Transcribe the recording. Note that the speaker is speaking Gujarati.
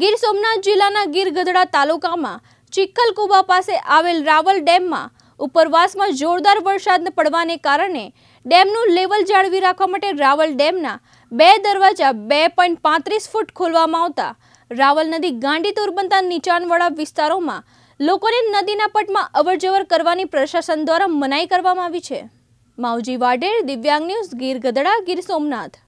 ગીર સોમનાથ જિલ્લાના ગીર ગઢડા તાલુકામાં ચિક્કલકુબા પાસે આવેલ રાવલ ડેમમાં ઉપરવાસમાં જોરદાર વરસાદ પડવાને કારણે ડેમનું લેવલ જાળવી રાખવા માટે રાવલ ડેમના બે દરવાજા બે પોઈન્ટ પાંત્રીસ ફૂટ ખોલવામાં આવતા રાવલ નદી ગાંડીતુર બનતા નીચાણવાળા વિસ્તારોમાં લોકોને નદીના પટમાં અવરજવર કરવાની પ્રશાસન દ્વારા મનાઈ કરવામાં આવી છે માવજી વાઢેર દિવ્યાંગ ન્યૂઝ ગીર ગદડા ગીર સોમનાથ